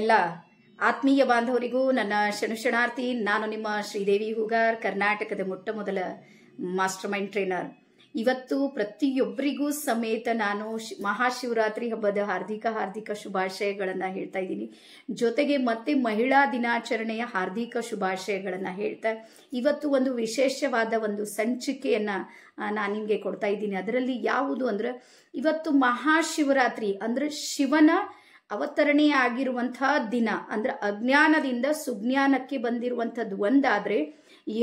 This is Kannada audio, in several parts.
ಎಲ್ಲ ಆತ್ಮೀಯ ಬಾಂಧವರಿಗೂ ನನ್ನ ಶನುಶಣಾರ್ಥಿ ನಾನು ನಿಮ್ಮ ಶ್ರೀದೇವಿ ಹೂಗಾರ್ ಕರ್ನಾಟಕದ ಮೊಟ್ಟ ಮೊದಲ ಮಾಸ್ಟರ್ ಮೈಂಡ್ ಟ್ರೈನರ್ ಇವತ್ತು ಪ್ರತಿಯೊಬ್ಬರಿಗೂ ಸಮೇತ ನಾನು ಮಹಾಶಿವರಾತ್ರಿ ಹಬ್ಬದ ಹಾರ್ದಿಕ ಹಾರ್ದಿಕ ಶುಭಾಶಯಗಳನ್ನು ಹೇಳ್ತಾ ಇದ್ದೀನಿ ಜೊತೆಗೆ ಮತ್ತೆ ಮಹಿಳಾ ದಿನಾಚರಣೆಯ ಹಾರ್ದಿಕ ಶುಭಾಶಯಗಳನ್ನು ಹೇಳ್ತಾ ಇವತ್ತು ಒಂದು ವಿಶೇಷವಾದ ಒಂದು ಸಂಚಿಕೆಯನ್ನು ನಾನು ನಿಮಗೆ ಕೊಡ್ತಾ ಇದ್ದೀನಿ ಅದರಲ್ಲಿ ಯಾವುದು ಅಂದ್ರೆ ಇವತ್ತು ಮಹಾಶಿವರಾತ್ರಿ ಅಂದ್ರೆ ಶಿವನ ಅವತರಣೆ ಆಗಿರುವಂತಹ ದಿನ ಅಂದ್ರೆ ಅಜ್ಞಾನದಿಂದ ಸುಜ್ಞಾನಕ್ಕೆ ಬಂದಿರುವಂಥದ್ದು ಒಂದಾದ್ರೆ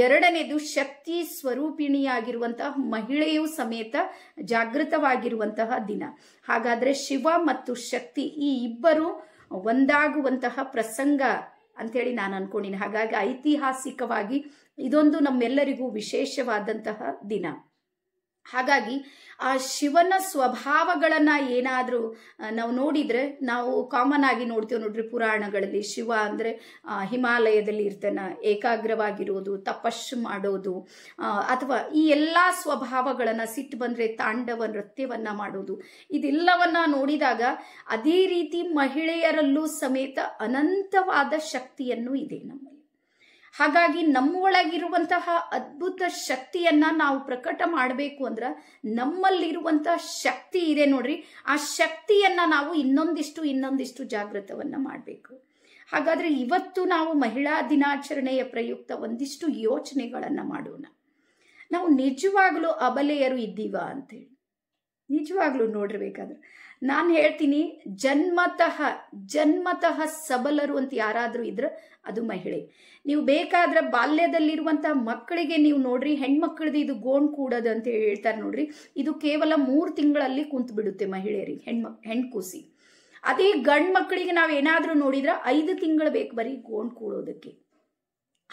ಎರಡನೇದು ಶಕ್ತಿ ಸ್ವರೂಪಿಣಿಯಾಗಿರುವಂತಹ ಮಹಿಳೆಯು ಸಮೇತ ಜಾಗೃತವಾಗಿರುವಂತಹ ದಿನ ಹಾಗಾದ್ರೆ ಶಿವ ಮತ್ತು ಶಕ್ತಿ ಈ ಇಬ್ಬರು ಒಂದಾಗುವಂತಹ ಪ್ರಸಂಗ ಅಂತೇಳಿ ನಾನು ಅನ್ಕೊಂಡಿನಿ ಹಾಗಾಗಿ ಐತಿಹಾಸಿಕವಾಗಿ ಇದೊಂದು ನಮ್ಮೆಲ್ಲರಿಗೂ ವಿಶೇಷವಾದಂತಹ ದಿನ ಹಾಗಾಗಿ ಆ ಶಿವನ ಸ್ವಭಾವಗಳನ್ನ ಏನಾದರೂ ನಾವು ನೋಡಿದರೆ ನಾವು ಕಾಮನ್ ಆಗಿ ನೋಡ್ತೀವಿ ನೋಡ್ರಿ ಪುರಾಣಗಳಲ್ಲಿ ಶಿವ ಅಂದರೆ ಹಿಮಾಲಯದಲ್ಲಿ ಇರ್ತಾನ ಏಕಾಗ್ರವಾಗಿರೋದು ತಪಸ್ಸು ಮಾಡೋದು ಅಥವಾ ಈ ಎಲ್ಲಾ ಸ್ವಭಾವಗಳನ್ನು ಸಿಟ್ಟು ಬಂದ್ರೆ ತಾಂಡವ ನೃತ್ಯವನ್ನ ಮಾಡೋದು ಇದೆಲ್ಲವನ್ನ ನೋಡಿದಾಗ ಅದೇ ರೀತಿ ಮಹಿಳೆಯರಲ್ಲೂ ಸಮೇತ ಅನಂತವಾದ ಶಕ್ತಿಯನ್ನು ಇದೆ ನಮ್ಮ ಹಾಗಾಗಿ ನಮ್ಮೊಳಗಿರುವಂತಹ ಅದ್ಭುತ ಶಕ್ತಿಯನ್ನ ನಾವು ಪ್ರಕಟ ಮಾಡಬೇಕು ಅಂದ್ರೆ ನಮ್ಮಲ್ಲಿರುವಂತಹ ಶಕ್ತಿ ಇದೆ ನೋಡ್ರಿ ಆ ಶಕ್ತಿಯನ್ನ ನಾವು ಇನ್ನೊಂದಿಷ್ಟು ಇನ್ನೊಂದಿಷ್ಟು ಜಾಗೃತವನ್ನ ಮಾಡಬೇಕು ಹಾಗಾದ್ರೆ ಇವತ್ತು ನಾವು ಮಹಿಳಾ ದಿನಾಚರಣೆಯ ಪ್ರಯುಕ್ತ ಒಂದಿಷ್ಟು ಯೋಚನೆಗಳನ್ನ ಮಾಡೋಣ ನಾವು ನಿಜವಾಗ್ಲೂ ಅಬಲೆಯರು ಇದ್ದೀವ ಅಂತೇಳಿ ನಿಜವಾಗ್ಲೂ ನೋಡಿರ್ಬೇಕಾದ್ರೆ ನಾನು ಹೇಳ್ತೀನಿ ಜನ್ಮತಃ ಜನ್ಮತಃ ಸಬಲರು ಅಂತ ಯಾರಾದರೂ ಇದ್ರೆ ಅದು ಮಹಿಳೆ ನೀವು ಬೇಕಾದ್ರೆ ಬಾಲ್ಯದಲ್ಲಿರುವಂತಹ ಮಕ್ಕಳಿಗೆ ನೀವು ನೋಡ್ರಿ ಹೆಣ್ಮಕ್ಳದ್ದು ಇದು ಗೋಣ್ ಕೂಡದ ಅಂತ ಹೇಳ್ತಾರೆ ನೋಡ್ರಿ ಇದು ಕೇವಲ ಮೂರು ತಿಂಗಳಲ್ಲಿ ಕುಂತು ಬಿಡುತ್ತೆ ಮಹಿಳೆಯರಿಗೆ ಹೆಣ್ಮಕ್ ಹೆಣ್ಕೂಸಿ ಅದೇ ಗಂಡ್ ಮಕ್ಕಳಿಗೆ ನಾವು ಏನಾದರೂ ನೋಡಿದ್ರೆ ಐದು ತಿಂಗಳು ಬೇಕು ಬರೀ ಗೋಣ್ ಕೂಡೋದಕ್ಕೆ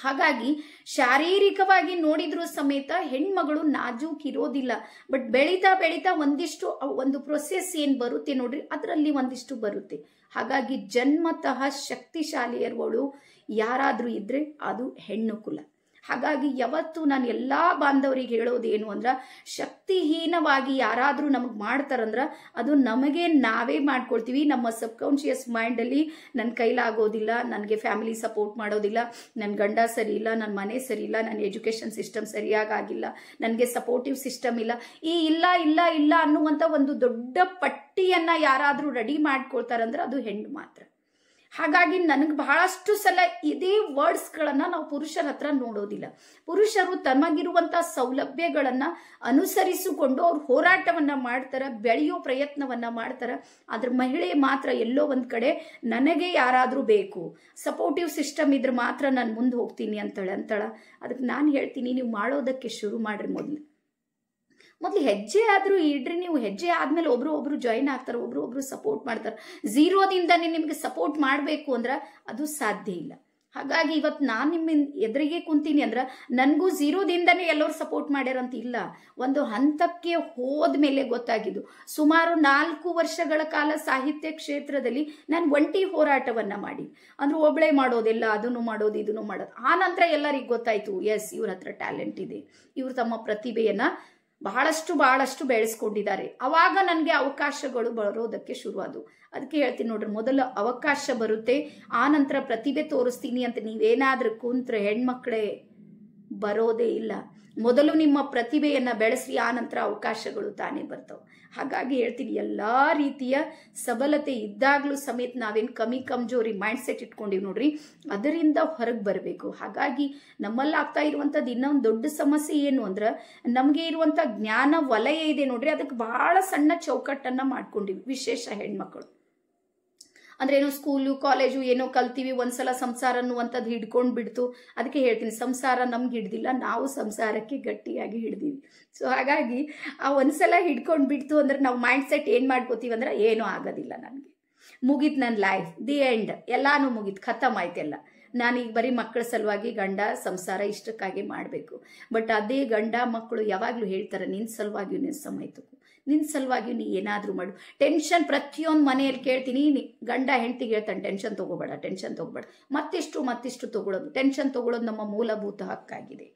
ಹಾಗಾಗಿ ಶಾರೀರಿಕವಾಗಿ ನೋಡಿದ್ರು ಸಮೇತ ಹೆಣ್ಮಗಳು ನಾಜೂಕ್ ಇರೋದಿಲ್ಲ ಬಟ್ ಬೆಳೀತಾ ಬೆಳೀತಾ ಒಂದಿಷ್ಟು ಒಂದು ಪ್ರೊಸೆಸ್ ಏನು ಬರುತ್ತೆ ನೋಡ್ರಿ ಅದರಲ್ಲಿ ಒಂದಿಷ್ಟು ಬರುತ್ತೆ ಹಾಗಾಗಿ ಜನ್ಮತಃ ಶಕ್ತಿಶಾಲಿಯರುಗಳು ಯಾರಾದರೂ ಇದ್ರೆ ಅದು ಹೆಣ್ಣು ಕುಲ ಹಾಗಾಗಿ ಯಾವತ್ತು ನಾನು ಎಲ್ಲ ಬಾಂಧವರಿಗೆ ಹೇಳೋದೇನು ಅಂದ್ರೆ ಶಕ್ತಿಹೀನವಾಗಿ ಯಾರಾದರೂ ನಮಗೆ ಮಾಡ್ತಾರಂದ್ರೆ ಅದು ನಮಗೆ ನಾವೇ ಮಾಡ್ಕೊಳ್ತೀವಿ ನಮ್ಮ ಮೈಂಡ್ ಮೈಂಡಲ್ಲಿ ನನ್ನ ಕೈಲಾಗೋದಿಲ್ಲ ನನಗೆ ಫ್ಯಾಮಿಲಿ ಸಪೋರ್ಟ್ ಮಾಡೋದಿಲ್ಲ ನನ್ನ ಗಂಡ ಸರಿ ಇಲ್ಲ ನನ್ನ ಮನೆ ಸರಿ ಇಲ್ಲ ನನ್ನ ಎಜುಕೇಶನ್ ಸಿಸ್ಟಮ್ ಸರಿಯಾಗಿ ಆಗಿಲ್ಲ ನನಗೆ ಸಪೋರ್ಟಿವ್ ಸಿಸ್ಟಮ್ ಇಲ್ಲ ಈ ಇಲ್ಲ ಇಲ್ಲ ಇಲ್ಲ ಅನ್ನುವಂಥ ಒಂದು ದೊಡ್ಡ ಪಟ್ಟಿಯನ್ನು ಯಾರಾದರೂ ರೆಡಿ ಮಾಡ್ಕೊಳ್ತಾರಂದ್ರೆ ಅದು ಹೆಣ್ಣು ಮಾತ್ರ ಹಾಗಾಗಿ ನನಗೆ ಬಹಳಷ್ಟು ಸಲ ಇದೇ ವರ್ಡ್ಸ್ಗಳನ್ನು ನಾವು ಪುರುಷರ ಹತ್ರ ನೋಡೋದಿಲ್ಲ ಪುರುಷರು ತಮಗಿರುವಂತಹ ಸೌಲಭ್ಯಗಳನ್ನ ಅನುಸರಿಸಿಕೊಂಡು ಅವ್ರು ಹೋರಾಟವನ್ನ ಮಾಡ್ತಾರ ಬೆಳೆಯೋ ಪ್ರಯತ್ನವನ್ನ ಮಾಡ್ತಾರ ಆದ್ರೆ ಮಹಿಳೆ ಮಾತ್ರ ಎಲ್ಲೋ ಒಂದ್ ಕಡೆ ನನಗೆ ಯಾರಾದರೂ ಬೇಕು ಸಪೋರ್ಟಿವ್ ಸಿಸ್ಟಮ್ ಇದ್ರೆ ಮಾತ್ರ ನಾನು ಮುಂದೆ ಹೋಗ್ತೀನಿ ಅಂತಳೆ ಅಂತಳ ಅದಕ್ಕೆ ನಾನು ಹೇಳ್ತೀನಿ ನೀವು ಮಾಡೋದಕ್ಕೆ ಶುರು ಮಾಡ್ರಿ ಮೊದಲು ಮೊದಲು ಹೆಜ್ಜೆ ಆದರೂ ಇಡ್ರಿ ನೀವು ಹೆಜ್ಜೆ ಆದಮೇಲೆ ಒಬ್ರು ಒಬ್ರು ಜಾಯ್ನ್ ಆಗ್ತಾರೆ ಒಬ್ರು ಒಬ್ರು ಸಪೋರ್ಟ್ ಮಾಡ್ತಾರೆ ಝೀರೋದಿಂದನೇ ನಿಮಗೆ ಸಪೋರ್ಟ್ ಮಾಡಬೇಕು ಅಂದ್ರೆ ಅದು ಸಾಧ್ಯ ಇಲ್ಲ ಹಾಗಾಗಿ ಇವತ್ತು ನಾನು ನಿಮ್ಮ ಎದುರಿಗೆ ಕುಂತೀನಿ ಅಂದ್ರೆ ನನಗೂ ಝೀರೋದಿಂದನೇ ಎಲ್ಲರೂ ಸಪೋರ್ಟ್ ಮಾಡ್ಯಾರಂತ ಇಲ್ಲ ಒಂದು ಹಂತಕ್ಕೆ ಹೋದ ಮೇಲೆ ಗೊತ್ತಾಗಿದ್ದು ಸುಮಾರು ನಾಲ್ಕು ವರ್ಷಗಳ ಕಾಲ ಸಾಹಿತ್ಯ ಕ್ಷೇತ್ರದಲ್ಲಿ ನಾನು ಒಂಟಿ ಹೋರಾಟವನ್ನು ಮಾಡಿ ಅಂದ್ರೆ ಒಬ್ಬಳೇ ಮಾಡೋದೆಲ್ಲ ಅದನ್ನು ಮಾಡೋದು ಇದನ್ನು ಮಾಡೋದು ಆ ನಂತರ ಎಲ್ಲರಿಗೂ ಗೊತ್ತಾಯಿತು ಎಸ್ ಇವ್ರ ಹತ್ರ ಟ್ಯಾಲೆಂಟ್ ಇದೆ ಇವ್ರು ತಮ್ಮ ಪ್ರತಿಭೆಯನ್ನು ಬಹಳಷ್ಟು ಬಹಳಷ್ಟು ಬೆಳೆಸ್ಕೊಂಡಿದ್ದಾರೆ ಅವಾಗ ನನಗೆ ಅವಕಾಶಗಳು ಬರೋದಕ್ಕೆ ಶುರುವಾದವು ಅದಕ್ಕೆ ಹೇಳ್ತೀನಿ ನೋಡ್ರಿ ಮೊದಲು ಅವಕಾಶ ಬರುತ್ತೆ ಆ ನಂತರ ಪ್ರತಿಭೆ ತೋರಿಸ್ತೀನಿ ಅಂತ ನೀವೇನಾದರೂ ಕುಂತ್ರೆ ಹೆಣ್ಮಕ್ಳೇ ಬರೋದೇ ಇಲ್ಲ ಮೊದಲು ನಿಮ್ಮ ಪ್ರತಿಭೆಯನ್ನು ಬೆಳೆಸಿ ಆ ನಂತರ ಅವಕಾಶಗಳು ತಾನೇ ಬರ್ತವೆ ಹಾಗಾಗಿ ಹೇಳ್ತೀನಿ ಎಲ್ಲ ರೀತಿಯ ಸಬಲತೆ ಇದ್ದಾಗಲೂ ಸಮೇತ ನಾವೇನು ಕಮ್ಮಿ ಕಮ್ಜೋರಿ ಮೈಂಡ್ ಸೆಟ್ ಇಟ್ಕೊಂಡಿವಿ ನೋಡ್ರಿ ಅದರಿಂದ ಹೊರಗೆ ಬರಬೇಕು ಹಾಗಾಗಿ ನಮ್ಮಲ್ಲಿ ಆಗ್ತಾ ಇರುವಂಥದ್ದು ಇನ್ನೊಂದು ದೊಡ್ಡ ಸಮಸ್ಯೆ ಏನು ಅಂದ್ರೆ ನಮಗೆ ಇರುವಂಥ ಜ್ಞಾನ ವಲಯ ಇದೆ ನೋಡ್ರಿ ಅದಕ್ಕೆ ಬಹಳ ಸಣ್ಣ ಚೌಕಟ್ಟನ್ನು ಮಾಡ್ಕೊಂಡಿವಿ ವಿಶೇಷ ಹೆಣ್ಮಕ್ಳು ಅಂದ್ರೆ ಏನೋ ಸ್ಕೂಲು ಕಾಲೇಜು ಏನೋ ಕಲ್ತೀವಿ ಒಂದ್ಸಲ ಸಂಸಾರ ಅನ್ನುವಂಥದ್ದು ಹಿಡ್ಕೊಂಡು ಬಿಡ್ತು ಅದಕ್ಕೆ ಹೇಳ್ತೀನಿ ಸಂಸಾರ ನಮ್ಗೆ ಹಿಡ್ದಿಲ್ಲ ನಾವು ಸಂಸಾರಕ್ಕೆ ಗಟ್ಟಿಯಾಗಿ ಹಿಡ್ದೀವಿ ಸೊ ಹಾಗಾಗಿ ಆ ಒಂದ್ಸಲ ಹಿಡ್ಕೊಂಡು ಬಿಡ್ತು ಅಂದ್ರೆ ನಾವು ಮೈಂಡ್ ಸೆಟ್ ಏನು ಮಾಡ್ಕೋತೀವಿ ಅಂದ್ರೆ ಏನೂ ಆಗೋದಿಲ್ಲ ನನಗೆ ಮುಗಿತ್ ನನ್ನ ಲೈಫ್ ದಿ ಎಂಡ್ ಎಲ್ಲಾನು ಮುಗೀತು ಖತಮ್ ನಾನು ನಾನೀಗ ಬರೀ ಮಕ್ಕಳ ಸಲುವಾಗಿ ಗಂಡ ಸಂಸಾರ ಇಷ್ಟಕ್ಕಾಗಿ ಮಾಡಬೇಕು ಬಟ್ ಅದೇ ಗಂಡ ಮಕ್ಕಳು ಯಾವಾಗಲೂ ಹೇಳ್ತಾರೆ ನಿನ್ನ ಸಲುವಾಗಿ ನಿನ್ನ ಸಮ ನಿನ್ನ ಸಲುವಾಗಿ ನೀ ಏನಾದರೂ ಮಾಡು ಟೆನ್ಷನ್ ಪ್ರತಿಯೊಂದು ಮನೆಯಲ್ಲಿ ಕೇಳ್ತೀನಿ ಗಂಡ ಹೆಂಡ್ತಿಗೆ ಹೇಳ್ತಾನೆ ಟೆನ್ಷನ್ ತೊಗೋಬೇಡ ಟೆನ್ಷನ್ ತೊಗೋಬೇಡ ಮತ್ತಿಷ್ಟು ಮತ್ತಿಷ್ಟು ತೊಗೊಳೋದು ಟೆನ್ಷನ್ ತೊಗೊಳ್ಳೋದು ನಮ್ಮ ಮೂಲಭೂತ ಹಕ್ಕಾಗಿದೆ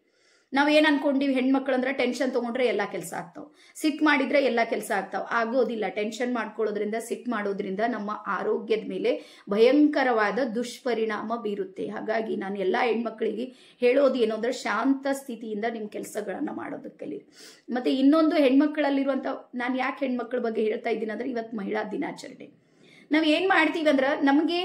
ನಾವು ಏನು ಅನ್ಕೊಂಡಿವಿ ಹೆಣ್ಮಕ್ಳು ಅಂದ್ರೆ ಟೆನ್ಷನ್ ತಗೊಂಡ್ರೆ ಎಲ್ಲ ಕೆಲಸ ಆಗ್ತಾವೆ ಸಿಟ್ ಮಾಡಿದರೆ ಎಲ್ಲ ಕೆಲಸ ಆಗ್ತಾವೆ ಆಗೋದಿಲ್ಲ ಟೆನ್ಷನ್ ಮಾಡ್ಕೊಳ್ಳೋದ್ರಿಂದ ಸಿಟ್ ಮಾಡೋದ್ರಿಂದ ನಮ್ಮ ಆರೋಗ್ಯದ ಮೇಲೆ ಭಯಂಕರವಾದ ದುಷ್ಪರಿಣಾಮ ಬೀರುತ್ತೆ ಹಾಗಾಗಿ ನಾನು ಎಲ್ಲ ಹೆಣ್ಮಕ್ಳಿಗೆ ಹೇಳೋದು ಏನು ಅಂದರೆ ಶಾಂತ ಸ್ಥಿತಿಯಿಂದ ನಿಮ್ಮ ಕೆಲಸಗಳನ್ನು ಮಾಡೋದಕ್ಕೆ ಕಲೀರಿ ಮತ್ತು ಇನ್ನೊಂದು ಹೆಣ್ಮಕ್ಳಲ್ಲಿರುವಂಥ ನಾನು ಯಾಕೆ ಹೆಣ್ಮಕ್ಳ ಬಗ್ಗೆ ಹೇಳ್ತಾ ಇದ್ದೀನಿ ಅಂದ್ರೆ ಇವತ್ತು ಮಹಿಳಾ ದಿನಾಚರಣೆ ನಾವ್ ಏನ್ ಮಾಡ್ತೀವಿ ಅಂದ್ರ ನಮಗೆ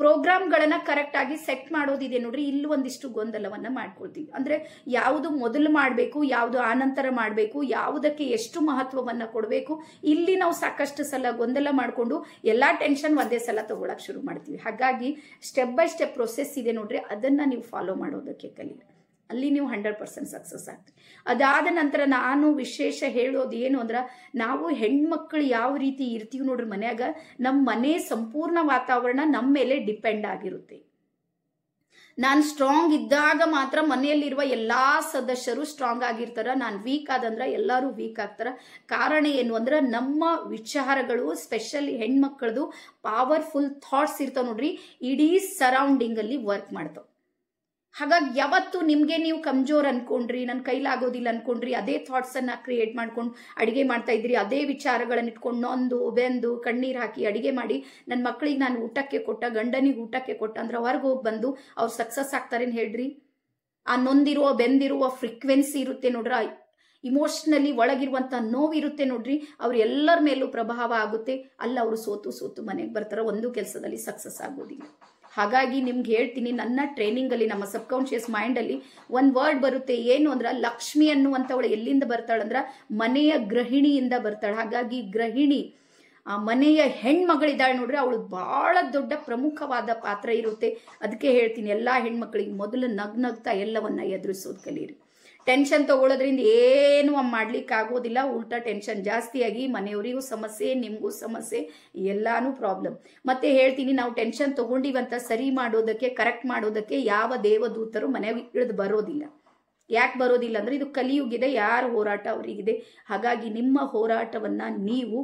ಪ್ರೋಗ್ರಾಮ್ಗಳನ್ನ ಕರೆಕ್ಟ್ ಆಗಿ ಸೆಟ್ ಮಾಡೋದಿದೆ ನೋಡ್ರಿ ಇಲ್ಲಿ ಒಂದಿಷ್ಟು ಗೊಂದಲವನ್ನ ಮಾಡ್ಕೊಳ್ತೀವಿ ಅಂದ್ರೆ ಯಾವುದು ಮೊದಲು ಮಾಡಬೇಕು ಯಾವುದು ಆನಂತರ ಮಾಡಬೇಕು ಯಾವುದಕ್ಕೆ ಎಷ್ಟು ಮಹತ್ವವನ್ನ ಕೊಡಬೇಕು ಇಲ್ಲಿ ನಾವು ಸಾಕಷ್ಟು ಸಲ ಗೊಂದಲ ಮಾಡಿಕೊಂಡು ಎಲ್ಲಾ ಟೆನ್ಷನ್ ಒಂದೇ ಸಲ ತಗೊಳಕ್ ಶುರು ಮಾಡ್ತೀವಿ ಹಾಗಾಗಿ ಸ್ಟೆಪ್ ಬೈ ಸ್ಟೆಪ್ ಪ್ರೊಸೆಸ್ ಇದೆ ನೋಡ್ರಿ ಅದನ್ನ ನೀವು ಫಾಲೋ ಮಾಡೋದಕ್ಕೆ ಕಲಿಲ್ಲ ಅಲ್ಲಿ ನೀವು ಹಂಡ್ರೆಡ್ ಪರ್ಸೆಂಟ್ ಸಕ್ಸಸ್ ಆಗ್ತೀವಿ ಅದಾದ ನಂತರ ನಾನು ವಿಶೇಷ ಹೇಳೋದು ಏನು ಅಂದ್ರೆ ನಾವು ಹೆಣ್ಮಕ್ಳು ಯಾವ ರೀತಿ ಇರ್ತೀವಿ ನೋಡ್ರಿ ಮನ್ಯಾಗ ನಮ್ಮ ಮನೆ ಸಂಪೂರ್ಣ ವಾತಾವರಣ ನಮ್ಮ ಮೇಲೆ ಡಿಪೆಂಡ್ ಆಗಿರುತ್ತೆ ನಾನು ಸ್ಟ್ರಾಂಗ್ ಇದ್ದಾಗ ಮಾತ್ರ ಮನೆಯಲ್ಲಿರುವ ಎಲ್ಲ ಸದಸ್ಯರು ಸ್ಟ್ರಾಂಗ್ ಆಗಿರ್ತಾರ ನಾನು ವೀಕ್ ಆದಂದ್ರೆ ಎಲ್ಲರೂ ವೀಕ್ ಆಗ್ತಾರ ಕಾರಣ ಏನು ಅಂದ್ರೆ ನಮ್ಮ ವಿಚಾರಗಳು ಸ್ಪೆಷಲಿ ಹೆಣ್ಮಕ್ಳದು ಪವರ್ಫುಲ್ ಥಾಟ್ಸ್ ಇರ್ತಾವ ನೋಡ್ರಿ ಇಡೀ ಸರೌಂಡಿಂಗಲ್ಲಿ ವರ್ಕ್ ಮಾಡ್ತಾವೆ ಹಾಗಾಗಿ ಯಾವತ್ತು ನಿಮಗೆ ನೀವು ಕಂಜೋರ್ ಅನ್ಕೊಂಡ್ರಿ ನನ್ನ ಕೈಲಾಗೋದಿಲ್ಲ ಅನ್ಕೊಂಡ್ರಿ ಅದೇ ಥಾಟ್ಸನ್ನು ಕ್ರಿಯೇಟ್ ಮಾಡ್ಕೊಂಡು ಅಡುಗೆ ಮಾಡ್ತಾ ಇದ್ರಿ ಅದೇ ವಿಚಾರಗಳನ್ನು ಇಟ್ಕೊಂಡು ನೊಂದು ಬೆಂದು ಕಣ್ಣೀರು ಹಾಕಿ ಅಡುಗೆ ಮಾಡಿ ನನ್ನ ಮಕ್ಕಳಿಗೆ ನಾನು ಊಟಕ್ಕೆ ಕೊಟ್ಟ ಗಂಡನಿಗೆ ಊಟಕ್ಕೆ ಕೊಟ್ಟ ಅಂದ್ರೆ ಹೊರಗೆ ಹೋಗಿ ಬಂದು ಅವ್ರು ಸಕ್ಸಸ್ ಆಗ್ತಾರೆ ಹೇಳ್ರಿ ಆ ನೊಂದಿರುವ ಬೆಂದಿರುವ ಫ್ರೀಕ್ವೆನ್ಸಿ ಇರುತ್ತೆ ನೋಡ್ರ ಇಮೋಷ್ನಲಿ ಒಳಗಿರುವಂತ ನೋವಿರುತ್ತೆ ನೋಡ್ರಿ ಅವ್ರ ಎಲ್ಲರ ಮೇಲೂ ಪ್ರಭಾವ ಆಗುತ್ತೆ ಅಲ್ಲ ಅವರು ಸೋತು ಸೋತು ಮನೆಗೆ ಬರ್ತಾರೆ ಒಂದು ಕೆಲಸದಲ್ಲಿ ಸಕ್ಸಸ್ ಆಗೋದಿಲ್ಲ ಹಾಗಾಗಿ ನಿಮ್ಗೆ ಹೇಳ್ತೀನಿ ನನ್ನ ಟ್ರೈನಿಂಗ್ ಅಲ್ಲಿ ನಮ್ಮ ಸಬ್ ಮೈಂಡ್ ಅಲ್ಲಿ ಒಂದು ವರ್ಡ್ ಬರುತ್ತೆ ಏನು ಅಂದ್ರ ಲಕ್ಷ್ಮಿ ಅನ್ನುವಂಥವಳು ಎಲ್ಲಿಂದ ಬರ್ತಾಳಂದ್ರೆ ಮನೆಯ ಗೃಹಿಣಿಯಿಂದ ಬರ್ತಾಳೆ ಹಾಗಾಗಿ ಗೃಹಿಣಿ ಆ ಮನೆಯ ಹೆಣ್ಮಗಳಿದ್ದಾಳೆ ನೋಡ್ರಿ ಅವಳು ಬಹಳ ದೊಡ್ಡ ಪ್ರಮುಖವಾದ ಪಾತ್ರ ಇರುತ್ತೆ ಅದಕ್ಕೆ ಹೇಳ್ತೀನಿ ಎಲ್ಲಾ ಹೆಣ್ಮಕ್ಳಿಗೆ ಮೊದಲು ನಗ್ನಗ್ತಾ ಎಲ್ಲವನ್ನ ಎದುರಿಸೋದು ಕಲೀರಿ ಟೆನ್ಷನ್ ತಗೊಳ್ಳೋದ್ರಿಂದ ಏನು ಆಗೋದಿಲ್ಲ ಉಲ್ಟಾ ಟೆನ್ಷನ್ ಜಾಸ್ತಿಯಾಗಿ ಮನೆಯವರಿಗೂ ಸಮಸ್ಯೆ ನಿಮಗೂ ಸಮಸ್ಯೆ ಎಲ್ಲಾನು ಪ್ರಾಬ್ಲಮ್ ಮತ್ತೆ ಹೇಳ್ತೀನಿ ನಾವು ಟೆನ್ಷನ್ ತಗೊಂಡಿವಂತ ಸರಿ ಮಾಡೋದಕ್ಕೆ ಕರೆಕ್ಟ್ ಮಾಡೋದಕ್ಕೆ ಯಾವ ದೇವದೂತರು ಮನೆಗೆ ಇಳಿದು ಬರೋದಿಲ್ಲ ಯಾಕೆ ಬರೋದಿಲ್ಲ ಅಂದ್ರೆ ಇದು ಕಲಿಯುಗಿದೆ ಯಾರ ಹೋರಾಟ ಅವರಿಗಿದೆ ಹಾಗಾಗಿ ನಿಮ್ಮ ಹೋರಾಟವನ್ನ ನೀವು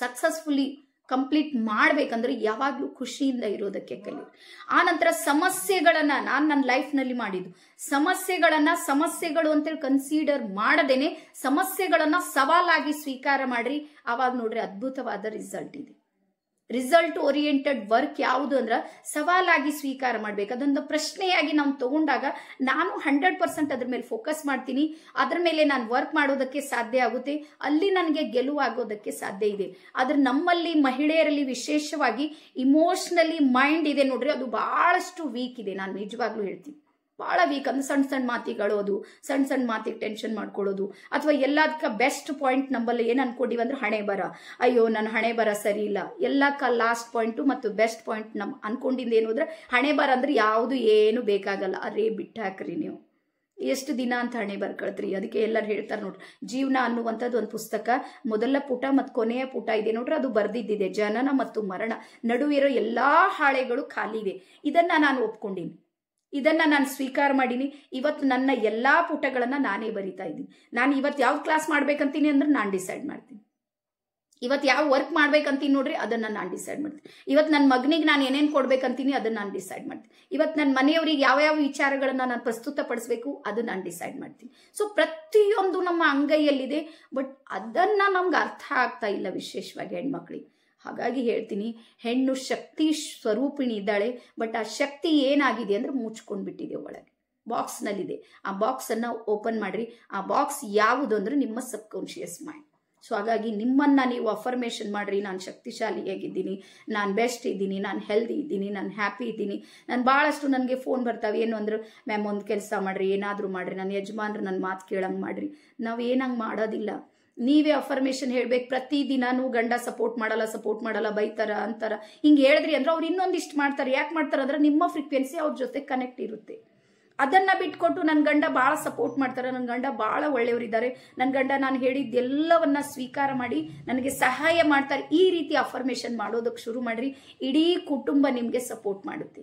ಸಕ್ಸಸ್ಫುಲಿ ಕಂಪ್ಲೀಟ್ ಮಾಡ್ಬೇಕಂದ್ರೆ ಯಾವಾಗಲೂ ಖುಷಿಯಿಂದ ಇರೋದಕ್ಕೆ ಕಲಿ ಆ ನಂತರ ಸಮಸ್ಯೆಗಳನ್ನ ನಾನು ನನ್ನ ಲೈಫ್ ನಲ್ಲಿ ಮಾಡಿದ್ದು ಸಮಸ್ಯೆಗಳನ್ನ ಸಮಸ್ಯೆಗಳು ಅಂತೇಳಿ ಕನ್ಸಿಡರ್ ಮಾಡದೇನೆ ಸಮಸ್ಯೆಗಳನ್ನ ಸವಾಲಾಗಿ ಸ್ವೀಕಾರ ಮಾಡ್ರಿ ಆವಾಗ ನೋಡ್ರಿ ಅದ್ಭುತವಾದ ರಿಸಲ್ಟ್ ಇದೆ ರಿಸಲ್ಟ್ ಓರಿಯೆಂಟೆಡ್ ವರ್ಕ್ ಯಾವುದು ಅಂದ್ರೆ ಸವಾಲಾಗಿ ಸ್ವೀಕಾರ ಮಾಡ್ಬೇಕು ಅದೊಂದು ಪ್ರಶ್ನೆಯಾಗಿ ನಾವು ತಗೊಂಡಾಗ ನಾನು ಹಂಡ್ರೆಡ್ ಪರ್ಸೆಂಟ್ ಅದ್ರ ಮೇಲೆ ಫೋಕಸ್ ಮಾಡ್ತೀನಿ ಅದ್ರ ಮೇಲೆ ನಾನು ವರ್ಕ್ ಮಾಡೋದಕ್ಕೆ ಸಾಧ್ಯ ಆಗುತ್ತೆ ಅಲ್ಲಿ ನನಗೆ ಗೆಲುವಾಗೋದಕ್ಕೆ ಸಾಧ್ಯ ಇದೆ ಆದ್ರೆ ನಮ್ಮಲ್ಲಿ ಮಹಿಳೆಯರಲ್ಲಿ ವಿಶೇಷವಾಗಿ ಇಮೋಷನಲಿ ಮೈಂಡ್ ಇದೆ ನೋಡ್ರಿ ಅದು ಬಹಳಷ್ಟು ವೀಕ್ ಇದೆ ನಾನು ನಿಜವಾಗ್ಲೂ ಹೇಳ್ತೀನಿ ಬಹಳ ವೀಕ್ ಅಂದ್ರೆ ಸಣ್ಣ ಸಣ್ಣ ಮಾತಿಗಳೋದು ಸಣ್ಣ ಸಣ್ಣ ಮಾತಿಗೆ ಟೆನ್ಷನ್ ಮಾಡ್ಕೊಳ್ಳೋದು ಅಥವಾ ಎಲ್ಲದಕ್ಕೆ ಬೆಸ್ಟ್ ಪಾಯಿಂಟ್ ನಂಬಲ್ಲಿ ಏನು ಅನ್ಕೊಂಡಿವಿ ಅಂದ್ರೆ ಹಣೆ ಬರ ಅಯ್ಯೋ ನನ್ನ ಹಣೆ ಬರ ಸರಿ ಇಲ್ಲ ಎಲ್ಲಕ್ಕ ಲಾಸ್ಟ್ ಪಾಯಿಂಟ್ ಮತ್ತು ಬೆಸ್ಟ್ ಪಾಯಿಂಟ್ ನಮ್ ಅನ್ಕೊಂಡಿಂದ ಏನು ಅಂದ್ರೆ ಹಣೆ ಬರ ಅಂದ್ರೆ ಯಾವುದು ಏನು ಬೇಕಾಗಲ್ಲ ಅರೇ ಬಿಟ್ಟು ಹಾಕ್ರಿ ನೀವು ಎಷ್ಟು ದಿನ ಅಂತ ಹಣೆ ಬರ್ಕೊಳ್ತ್ರಿ ಅದಕ್ಕೆ ಎಲ್ಲರೂ ಹೇಳ್ತಾರೆ ನೋಡ್ರಿ ಜೀವನ ಅನ್ನುವಂಥದ್ದು ಒಂದು ಪುಸ್ತಕ ಮೊದಲ ಪುಟ ಮತ್ತು ಕೊನೆಯ ಪುಟ ಇದೆ ನೋಡ್ರಿ ಅದು ಬರ್ದಿದ್ದಿದೆ ಜನನ ಮತ್ತು ಮರಣ ನಡುವಿರೋ ಎಲ್ಲ ಹಾಳೆಗಳು ಖಾಲಿ ಇದೆ ಇದನ್ನು ನಾನು ಒಪ್ಕೊಂಡಿನಿ ಇದನ್ನ ನಾನು ಸ್ವೀಕಾರ ಮಾಡೀನಿ ಇವತ್ತು ನನ್ನ ಎಲ್ಲಾ ಪುಟಗಳನ್ನ ನಾನೇ ಬರಿತಾ ಇದ್ದೀನಿ ನಾನು ಇವತ್ತು ಯಾವ ಕ್ಲಾಸ್ ಮಾಡ್ಬೇಕಂತೀನಿ ಅಂದ್ರೆ ನಾನು ಡಿಸೈಡ್ ಮಾಡ್ತೀನಿ ಇವತ್ತು ಯಾವ ವರ್ಕ್ ಮಾಡ್ಬೇಕಂತೀನಿ ನೋಡ್ರಿ ಅದನ್ನ ನಾನು ಡಿಸೈಡ್ ಮಾಡ್ತೀನಿ ಇವತ್ತು ನನ್ನ ಮಗನಿಗೆ ನಾನು ಏನೇನು ಕೊಡ್ಬೇಕಂತೀನಿ ಅದನ್ನ ನಾನು ಡಿಸೈಡ್ ಮಾಡ್ತೀನಿ ಇವತ್ತು ನನ್ನ ಮನೆಯವ್ರಿಗೆ ಯಾವ ಯಾವ ವಿಚಾರಗಳನ್ನ ನಾನು ಪ್ರಸ್ತುತಪಡಿಸಬೇಕು ಅದು ನಾನು ಡಿಸೈಡ್ ಮಾಡ್ತೀನಿ ಸೊ ಪ್ರತಿಯೊಂದು ನಮ್ಮ ಅಂಗೈಯಲ್ಲಿದೆ ಬಟ್ ಅದನ್ನ ನಮ್ಗೆ ಅರ್ಥ ಆಗ್ತಾ ಇಲ್ಲ ವಿಶೇಷವಾಗಿ ಹೆಣ್ಮಕ್ಳಿಗೆ ಹಾಗಾಗಿ ಹೇಳ್ತೀನಿ ಹೆಣ್ಣು ಶಕ್ತಿ ಸ್ವರೂಪಿಣಿ ಇದ್ದಾಳೆ ಬಟ್ ಆ ಶಕ್ತಿ ಏನಾಗಿದೆ ಅಂದ್ರೆ ಮುಚ್ಕೊಂಡು ಬಿಟ್ಟಿದೆ ಒಳಗೆ ಬಾಕ್ಸ್ನಲ್ಲಿದೆ ಆ ಬಾಕ್ಸನ್ನು ಓಪನ್ ಮಾಡಿರಿ ಆ ಬಾಕ್ಸ್ ಯಾವುದು ಅಂದ್ರೆ ನಿಮ್ಮ ಕಾನ್ಶಿಯಸ್ ಮೈಂಡ್ ಸೊ ಹಾಗಾಗಿ ನಿಮ್ಮನ್ನು ನೀವು ಅಫರ್ಮೇಷನ್ ಮಾಡಿರಿ ನಾನು ಶಕ್ತಿಶಾಲಿಯಾಗಿದ್ದೀನಿ ನಾನು ಬೆಸ್ಟ್ ಇದ್ದೀನಿ ನಾನು ಹೆಲ್ದಿ ಇದ್ದೀನಿ ನಾನು ಹ್ಯಾಪಿ ಇದ್ದೀನಿ ನಾನು ಭಾಳಷ್ಟು ನನಗೆ ಫೋನ್ ಬರ್ತಾವೆ ಏನು ಅಂದ್ರೆ ಮ್ಯಾಮ್ ಒಂದು ಕೆಲಸ ಮಾಡಿರಿ ಏನಾದರೂ ಮಾಡಿರಿ ನನ್ನ ಯಜಮಾನ್ರು ನನ್ನ ಮಾತು ಕೇಳಂಗೆ ಮಾಡಿರಿ ನಾವು ಏನಂಗೆ ಮಾಡೋದಿಲ್ಲ ನೀವೇ ಅಫರ್ಮೇಶನ್ ಹೇಳ್ಬೇಕು ಪ್ರತಿ ದಿನಾನು ಗಂಡ ಸಪೋರ್ಟ್ ಮಾಡಲ್ಲ ಸಪೋರ್ಟ್ ಮಾಡಲ್ಲ ಬೈತಾರ ಅಂತಾರ ಹಿಂಗೆ ಹೇಳಿದ್ರಿ ಅಂದ್ರೆ ಅವ್ರು ಇನ್ನೊಂದಿಷ್ಟು ಮಾಡ್ತಾರೆ ಯಾಕೆ ಮಾಡ್ತಾರೆ ಅಂದ್ರೆ ನಿಮ್ಮ ಫ್ರೀಕ್ವೆನ್ಸಿ ಅವ್ರ ಜೊತೆ ಕನೆಕ್ಟ್ ಇರುತ್ತೆ ಅದನ್ನ ಬಿಟ್ಕೊಟ್ಟು ನನ್ನ ಗಂಡ ಬಹಳ ಸಪೋರ್ಟ್ ಮಾಡ್ತಾರೆ ನನ್ನ ಗಂಡ ಬಹಳ ಒಳ್ಳೆಯವರಿದ್ದಾರೆ ನನ್ನ ಗಂಡ ನಾನು ಹೇಳಿದ್ದೆಲ್ಲವನ್ನ ಸ್ವೀಕಾರ ಮಾಡಿ ನನಗೆ ಸಹಾಯ ಮಾಡ್ತಾರೆ ಈ ರೀತಿ ಅಫರ್ಮೇಶನ್ ಮಾಡೋದಕ್ಕೆ ಶುರು ಮಾಡ್ರಿ ಇಡೀ ಕುಟುಂಬ ನಿಮಗೆ ಸಪೋರ್ಟ್ ಮಾಡುತ್ತೆ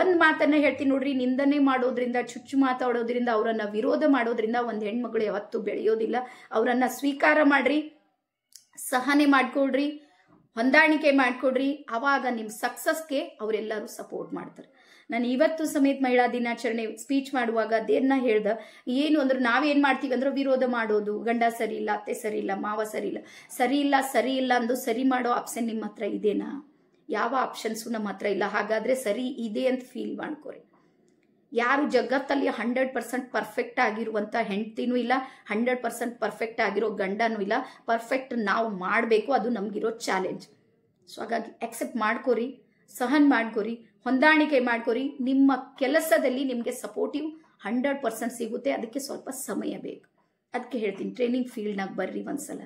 ಒಂದ್ ಮಾತನ್ನ ಹೇಳ್ತೀನಿ ನೋಡ್ರಿ ನಿಂದನೆ ಮಾಡೋದ್ರಿಂದ ಚುಚ್ಚು ಮಾತಾಡೋದ್ರಿಂದ ಅವರನ್ನ ವಿರೋಧ ಮಾಡೋದ್ರಿಂದ ಒಂದ್ ಹೆಣ್ಮಗಳು ಯಾವತ್ತೂ ಬೆಳೆಯೋದಿಲ್ಲ ಅವರನ್ನ ಸ್ವೀಕಾರ ಮಾಡ್ರಿ ಸಹನೆ ಮಾಡ್ಕೊಳ್ರಿ ಹೊಂದಾಣಿಕೆ ಮಾಡ್ಕೊಡ್ರಿ ಅವಾಗ ನಿಮ್ಮ ಸಕ್ಸಸ್ಗೆ ಅವರೆಲ್ಲರೂ ಸಪೋರ್ಟ್ ಮಾಡ್ತಾರೆ ನಾನು ಇವತ್ತು ಸಮೇತ ಮಹಿಳಾ ದಿನಾಚರಣೆ ಸ್ಪೀಚ್ ಮಾಡುವಾಗ ಅದೇನ ಹೇಳ್ದ ಏನು ಅಂದ್ರೆ ನಾವೇನ್ ಮಾಡ್ತೀವಿ ಅಂದ್ರೆ ವಿರೋಧ ಮಾಡೋದು ಗಂಡ ಸರಿ ಇಲ್ಲ ಅತ್ತೆ ಸರಿ ಇಲ್ಲ ಮಾವ ಸರಿ ಇಲ್ಲ ಸರಿ ಇಲ್ಲ ಸರಿ ಇಲ್ಲ ಅಂದು ಸರಿ ಮಾಡೋ ಆಪ್ಷನ್ ನಿಮ್ಮ ಹತ್ರ ಇದೇನಾ ಯಾವ ಆಪ್ಷನ್ಸು ನಮ್ಮ ಹತ್ರ ಇಲ್ಲ ಹಾಗಾದ್ರೆ ಸರಿ ಇದೆ ಅಂತ ಫೀಲ್ ಮಾಡ್ಕೋರಿ ಯಾರು ಜಗತ್ತಲ್ಲಿ ಹಂಡ್ರೆಡ್ ಪರ್ಸೆಂಟ್ ಪರ್ಫೆಕ್ಟ್ ಆಗಿರುವಂತ ಹೆಂಡ್ತಿನೂ ಇಲ್ಲ ಹಂಡ್ರೆಡ್ ಪರ್ಸೆಂಟ್ ಪರ್ಫೆಕ್ಟ್ ಆಗಿರೋ ಗಂಡನೂ ಇಲ್ಲ ಪರ್ಫೆಕ್ಟ್ ನಾವು ಮಾಡಬೇಕು ಅದು ನಮ್ಗಿರೋ ಚಾಲೆಂಜ್ ಸೊ ಹಾಗಾಗಿ ಎಕ್ಸೆಪ್ಟ್ ಮಾಡ್ಕೋರಿ ಸಹನ್ ಮಾಡ್ಕೋರಿ ಹೊಂದಾಣಿಕೆ ಮಾಡ್ಕೊರಿ ನಿಮ್ಮ ಕೆಲಸದಲ್ಲಿ ನಿಮಗೆ ಸಪೋರ್ಟಿವ್ ಹಂಡ್ರೆಡ್ ಪರ್ಸೆಂಟ್ ಸಿಗುತ್ತೆ ಅದಕ್ಕೆ ಸ್ವಲ್ಪ ಸಮಯ ಬೇಕು ಅದಕ್ಕೆ ಹೇಳ್ತೀನಿ ಟ್ರೈನಿಂಗ್ ಫೀಲ್ಡ್ನಾಗ ಬರ್ರಿ ಒಂದ್ಸಲ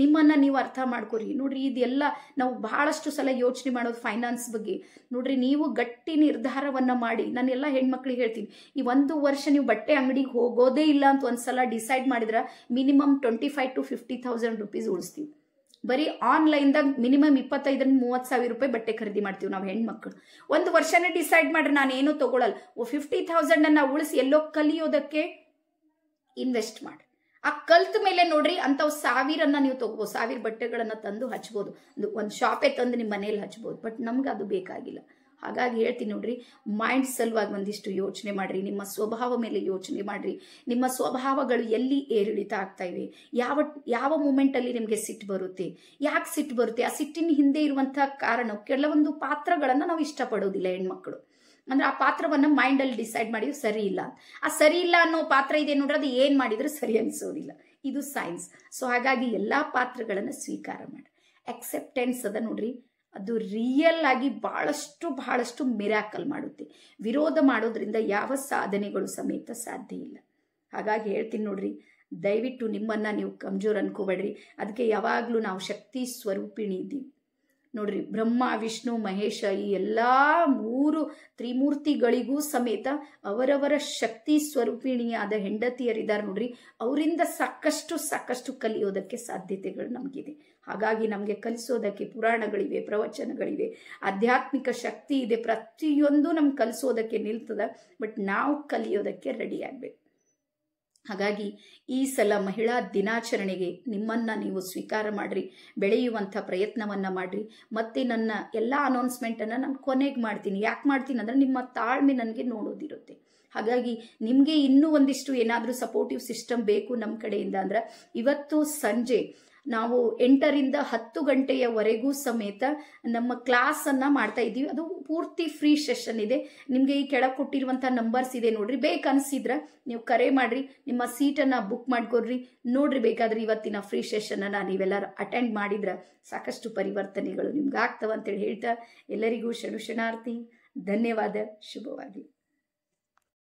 ನಿಮ್ಮನ್ನು ನೀವು ಅರ್ಥ ಮಾಡ್ಕೊರಿ ನೋಡ್ರಿ ಇದೆಲ್ಲ ನಾವು ಬಹಳಷ್ಟು ಸಲ ಯೋಚನೆ ಮಾಡೋದು ಫೈನಾನ್ಸ್ ಬಗ್ಗೆ ನೋಡ್ರಿ ನೀವು ಗಟ್ಟಿ ನಿರ್ಧಾರವನ್ನು ಮಾಡಿ ನಾನು ಎಲ್ಲ ಹೆಣ್ಮಕ್ಳಿಗೆ ಹೇಳ್ತೀನಿ ಈ ಒಂದು ವರ್ಷ ನೀವು ಬಟ್ಟೆ ಅಂಗಡಿಗೆ ಹೋಗೋದೇ ಇಲ್ಲ ಅಂತ ಒಂದ್ಸಲ ಡಿಸೈಡ್ ಮಾಡಿದ್ರೆ minimum twenty five to fifty thousand rupees ಉಳಿಸ್ತೀವಿ ಬರೀ ಆನ್ಲೈನ್ದಾಗ ಮಿನಿಮಮ್ ಇಪ್ಪತ್ತೈದರಿಂದ ಮೂವತ್ತು ಸಾವಿರ ರೂಪಾಯಿ ಬಟ್ಟೆ ಖರೀದಿ ಮಾಡ್ತೀವಿ ನಾವು ಹೆಣ್ಮಕ್ಳು ಒಂದು ವರ್ಷನೇ ಡಿಸೈಡ್ ಮಾಡ್ರಿ ನಾನು ಏನು ತಗೊಳಲ್ ಫಿಫ್ಟಿ ಥೌಸಂಡ್ ಅನ್ನ ಉಳಿಸಿ ಎಲ್ಲೋ ಕಲಿಯೋದಕ್ಕೆ ಇನ್ವೆಸ್ಟ್ ಮಾಡಿ ಆ ಕಲ್ತ ಮೇಲೆ ನೋಡ್ರಿ ಅಂಥವು ಸಾವಿರನ್ನ ನೀವು ತಗೋಬಹುದು ಸಾವಿರ ಬಟ್ಟೆಗಳನ್ನ ತಂದು ಹಚ್ಬೋದು ಒಂದು ಶಾಪೇ ತಂದು ನಿಮ್ಮ ಮನೇಲಿ ಹಚ್ಬೋದು ಬಟ್ ನಮ್ಗೆ ಅದು ಬೇಕಾಗಿಲ್ಲ ಹಾಗಾಗಿ ಹೇಳ್ತೀನಿ ನೋಡ್ರಿ ಮೈಂಡ್ ಸಲುವಾಗಿ ಒಂದಿಷ್ಟು ಯೋಚನೆ ಮಾಡ್ರಿ ನಿಮ್ಮ ಸ್ವಭಾವ ಮೇಲೆ ಯೋಚನೆ ಮಾಡ್ರಿ ನಿಮ್ಮ ಸ್ವಭಾವಗಳು ಎಲ್ಲಿ ಏರಿಳಿತ ಆಗ್ತಾ ಇವೆ ಯಾವ ಯಾವ ಅಲ್ಲಿ ನಿಮಗೆ ಸಿಟ್ಟು ಬರುತ್ತೆ ಯಾಕೆ ಸಿಟ್ಟು ಬರುತ್ತೆ ಆ ಸಿಟ್ಟಿನ ಹಿಂದೆ ಇರುವಂತಹ ಕಾರಣ ಕೆಲವೊಂದು ಪಾತ್ರಗಳನ್ನು ನಾವು ಇಷ್ಟಪಡೋದಿಲ್ಲ ಹೆಣ್ಮಕ್ಳು ಅಂದ್ರೆ ಆ ಪಾತ್ರವನ್ನ ಮೈಂಡ್ ಅಲ್ಲಿ ಡಿಸೈಡ್ ಮಾಡಿ ಸರಿ ಇಲ್ಲ ಆ ಸರಿ ಇಲ್ಲ ಅನ್ನೋ ಪಾತ್ರ ಇದೆ ನೋಡ್ರಿ ಅದು ಏನು ಮಾಡಿದ್ರು ಸರಿ ಅನ್ಸೋದಿಲ್ಲ ಇದು ಸೈನ್ಸ್ ಸೊ ಹಾಗಾಗಿ ಎಲ್ಲಾ ಪಾತ್ರಗಳನ್ನು ಸ್ವೀಕಾರ ಮಾಡಿ ಅಕ್ಸೆಪ್ಟೆನ್ಸ್ ಅದ ನೋಡ್ರಿ ಅದು ರಿಯಲ್ ಆಗಿ ಬಹಳಷ್ಟು ಬಹಳಷ್ಟು ಮಿರಾಕಲ್ ಮಾಡುತ್ತೆ ವಿರೋಧ ಮಾಡೋದ್ರಿಂದ ಯಾವ ಸಾಧನೆಗಳು ಸಮೇತ ಸಾಧ್ಯ ಇಲ್ಲ ಹಾಗಾಗಿ ಹೇಳ್ತೀನಿ ನೋಡ್ರಿ ದಯವಿಟ್ಟು ನಿಮ್ಮನ್ನು ನೀವು ಕಮ್ಜೋರ್ ಅನ್ಕೋಬೇಡ್ರಿ ಅದಕ್ಕೆ ಯಾವಾಗಲೂ ನಾವು ಶಕ್ತಿ ಸ್ವರೂಪಿಣಿ ಇದ್ದೀವಿ ನೋಡ್ರಿ ಬ್ರಹ್ಮ ವಿಷ್ಣು ಮಹೇಶ ಈ ಎಲ್ಲ ಮೂರು ತ್ರಿಮೂರ್ತಿಗಳಿಗೂ ಸಮೇತ ಅವರವರ ಶಕ್ತಿ ಸ್ವರೂಪಿಣಿಯಾದ ಹೆಂಡತಿಯರಿದ್ದಾರೆ ನೋಡ್ರಿ ಅವರಿಂದ ಸಾಕಷ್ಟು ಸಾಕಷ್ಟು ಕಲಿಯೋದಕ್ಕೆ ಸಾಧ್ಯತೆಗಳು ನಮಗಿದೆ ಹಾಗಾಗಿ ನಮಗೆ ಕಲಿಸೋದಕ್ಕೆ ಪುರಾಣಗಳಿವೆ ಪ್ರವಚನಗಳಿವೆ ಆಧ್ಯಾತ್ಮಿಕ ಶಕ್ತಿ ಇದೆ ಪ್ರತಿಯೊಂದು ನಮ್ಗೆ ಕಲಿಸೋದಕ್ಕೆ ನಿಲ್ತದ ಬಟ್ ನಾವು ಕಲಿಯೋದಕ್ಕೆ ರೆಡಿ ಆಗಬೇಕು ಹಾಗಾಗಿ ಈ ಸಲ ಮಹಿಳಾ ದಿನಾಚರಣೆಗೆ ನಿಮ್ಮನ್ನು ನೀವು ಸ್ವೀಕಾರ ಮಾಡಿರಿ ಬೆಳೆಯುವಂಥ ಪ್ರಯತ್ನವನ್ನು ಮಾಡಿರಿ ಮತ್ತು ನನ್ನ ಎಲ್ಲ ಅನೌನ್ಸ್ಮೆಂಟನ್ನು ನಾನು ಕೊನೆಗೆ ಮಾಡ್ತೀನಿ ಯಾಕೆ ಮಾಡ್ತೀನಿ ಅಂದ್ರೆ ನಿಮ್ಮ ತಾಳ್ಮೆ ನನಗೆ ನೋಡೋದಿರುತ್ತೆ ಹಾಗಾಗಿ ನಿಮಗೆ ಇನ್ನೂ ಒಂದಿಷ್ಟು ಏನಾದರೂ ಸಪೋರ್ಟಿವ್ ಸಿಸ್ಟಮ್ ಬೇಕು ನಮ್ಮ ಕಡೆಯಿಂದ ಅಂದ್ರೆ ಇವತ್ತು ಸಂಜೆ ನಾವು ಎಂಟರಿಂದ ಹತ್ತು ಗಂಟೆಯವರೆಗೂ ಸಮೇತ ನಮ್ಮ ಕ್ಲಾಸ್ ಅನ್ನ ಮಾಡ್ತಾ ಇದ್ದೀವಿ ಅದು ಪೂರ್ತಿ ಫ್ರೀ ಸೆಷನ್ ಇದೆ ನಿಮಗೆ ಈ ಕೆಳಗೆ ಕೊಟ್ಟಿರುವಂತಹ ನಂಬರ್ಸ್ ಇದೆ ನೋಡ್ರಿ ಬೇಕನ್ಸಿದ್ರ ನೀವು ಕರೆ ಮಾಡ್ರಿ ನಿಮ್ಮ ಸೀಟನ್ನು ಬುಕ್ ಮಾಡ್ಕೊಡ್ರಿ ನೋಡ್ರಿ ಬೇಕಾದ್ರೆ ಇವತ್ತಿನ ಫ್ರೀ ಸೆಷನ್ ಅನ್ನ ನೀವೆಲ್ಲರೂ ಅಟೆಂಡ್ ಮಾಡಿದ್ರ ಸಾಕಷ್ಟು ಪರಿವರ್ತನೆಗಳು ನಿಮ್ಗೆ ಆಗ್ತವೆ ಅಂತೇಳಿ ಹೇಳ್ತಾ ಎಲ್ಲರಿಗೂ ಶಣು ಧನ್ಯವಾದ ಶುಭವಾಗಿ